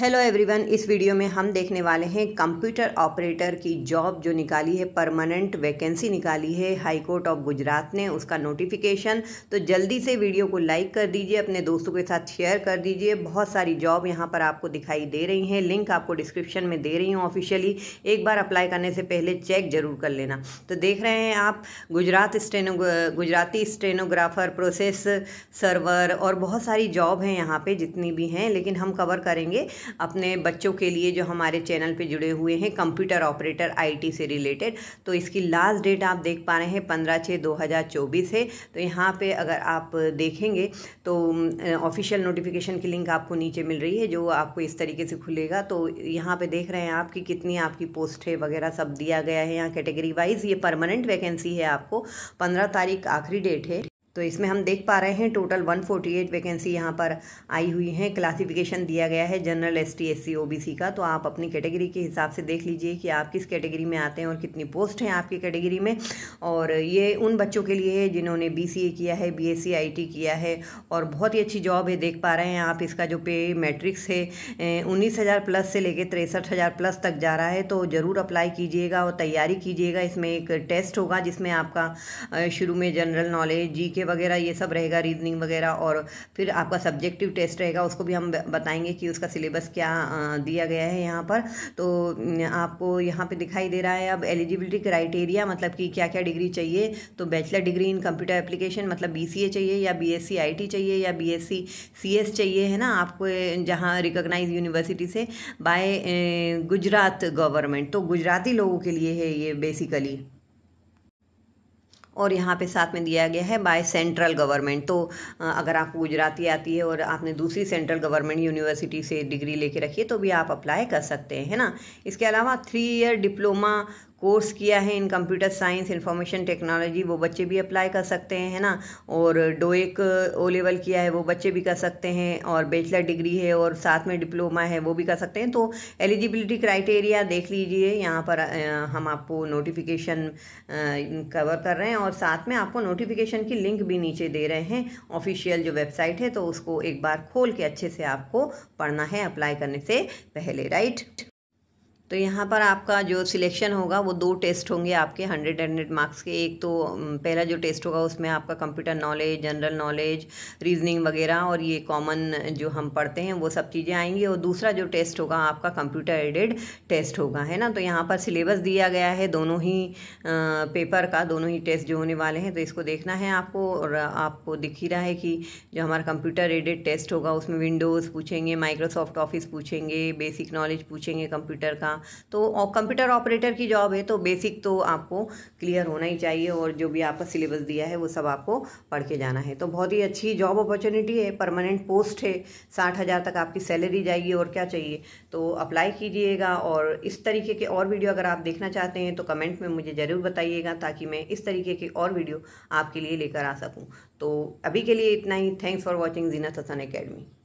hello everyone इस video में हम देखने वाले हैं कंप्यूटर ऑपरेटर की जॉब जो निकाली है परमानेंट वैकेंसी निकाली है हाई कोर्ट ऑफ गुजरात ने उसका नोटिफिकेशन तो जल्दी से वीडियो को लाइक कर दीजिए अपने दोस्तों के साथ शेयर कर दीजिए बहुत सारी जॉब यहां पर आपको दिखाई दे रही हैं लिंक आपको डिस्क्रिप्शन में दे रही हूँ ऑफिशियली एक बार अप्लाई करने से पहले चेक जरूर कर लेना तो देख रहे हैं आप Gujarat steno Gujarati stenographer process server और बहुत सारी जॉब हैं यहाँ पर जितनी भी हैं लेकिन हम कवर करेंगे अपने बच्चों के लिए जो हमारे चैनल पे जुड़े हुए हैं कंप्यूटर ऑपरेटर आईटी से रिलेटेड तो इसकी लास्ट डेट आप देख पा रहे हैं पंद्रह छः दो हज़ार चौबीस है तो यहाँ पे अगर आप देखेंगे तो ऑफिशियल नोटिफिकेशन की लिंक आपको नीचे मिल रही है जो आपको इस तरीके से खुलेगा तो यहाँ पे देख रहे हैं आप कि कितनी आपकी पोस्ट है वगैरह सब दिया गया है यहाँ कैटेगरी वाइज ये परमानेंट वैकेंसी है आपको पंद्रह तारीख आखिरी डेट है तो इसमें हम देख पा रहे हैं टोटल 148 वैकेंसी यहाँ पर आई हुई हैं क्लासिफिकेशन दिया गया है general S T S C O B C का तो आप अपनी कैटेगरी के हिसाब से देख लीजिए कि आप किस कैटेगरी में आते हैं और कितनी पोस्ट हैं आपकी कैटेगरी में और ये उन बच्चों के लिए है जिन्होंने बी सी ए किया है B S C I T किया है और बहुत ही अच्छी जॉब है देख पा रहे हैं आप इसका जो पे मैट्रिक्स है उन्नीस हज़ार प्लस से लेकर तिरसठ हज़ार प्लस तक जा रहा है तो ज़रूर अप्लाई कीजिएगा और तैयारी कीजिएगा इसमें एक टेस्ट होगा जिसमें आपका शुरू में जनरल नॉलेज जी के वगैरह ये सब रहेगा रीजनिंग वगैरह और फिर आपका सब्जेक्टिव टेस्ट रहेगा उसको भी हम बताएंगे कि उसका सिलेबस क्या दिया गया है यहाँ पर तो आपको यहाँ पे दिखाई दे रहा है अब एलिजिबिलिटी क्राइटेरिया मतलब कि क्या क्या डिग्री चाहिए तो bachelor degree in computer application मतलब बी चाहिए या बी एस चाहिए या बी एस चाहिए है ना आपको जहाँ रिकोगनाइज यूनिवर्सिटी से बाय गुजरात गवर्नमेंट तो गुजराती लोगों के लिए है ये बेसिकली और यहाँ पे साथ में दिया गया है बाय सेंट्रल गवर्नमेंट तो अगर आपको गुजराती आती है और आपने दूसरी सेंट्रल गवर्नमेंट यूनिवर्सिटी से डिग्री लेके रखी है तो भी आप अप्लाई कर सकते हैं है ना इसके अलावा थ्री ईयर डिप्लोमा कोर्स किया है in computer science information technology वो बच्चे भी अप्लाई कर सकते हैं है ना और डोएक ओ लेवल किया है वो बच्चे भी कर सकते हैं और बैचलर डिग्री है और साथ में डिप्लोमा है वो भी कर सकते हैं तो एलिजिबिलिटी क्राइटेरिया देख लीजिए यहाँ पर हम आपको नोटिफिकेशन कवर कर रहे हैं और साथ में आपको नोटिफिकेशन की लिंक भी नीचे दे रहे हैं ऑफिशियल जो वेबसाइट है तो उसको एक बार खोल के अच्छे से आपको पढ़ना है अप्लाई करने से पहले राइट तो यहाँ पर आपका जो सिलेक्शन होगा वो दो टेस्ट होंगे आपके हंड्रेड हंड्रेड मार्क्स के एक तो पहला जो टेस्ट होगा उसमें आपका computer knowledge general knowledge reasoning वगैरह और ये कॉमन जो हम पढ़ते हैं वो सब चीज़ें आएंगी और दूसरा जो टेस्ट होगा आपका कंप्यूटर एडेड टेस्ट होगा है ना तो यहाँ पर सिलेबस दिया गया है दोनों ही पेपर का दोनों ही टेस्ट जो होने वाले हैं तो इसको देखना है आपको और आपको दिख ही रहा है कि जो हमारा कंप्यूटर एडेड टेस्ट होगा उसमें विंडोज़ पूछेंगे माइक्रोसॉफ्ट ऑफिस पूछेंगे बेसिक नॉलेज पूछेंगे कंप्यूटर का करना तो कंप्यूटर ऑपरेटर की जॉब है तो बेसिक तो आपको क्लियर होना ही चाहिए और जो भी आपका सिलेबस दिया है वो सब आपको पढ़ के जाना है तो बहुत ही अच्छी जॉब अपॉर्चुनिटी है परमानेंट पोस्ट है साठ हज़ार तक आपकी सैलरी जाएगी और क्या चाहिए तो अप्लाई कीजिएगा और इस तरीके के और वीडियो अगर आप देखना चाहते हैं तो कमेंट में मुझे ज़रूर बताइएगा ताकि मैं इस तरीके के और वीडियो आपके लिए लेकर आ सकूँ तो अभी के लिए इतना ही thanks for watching Zeenat Hasan academy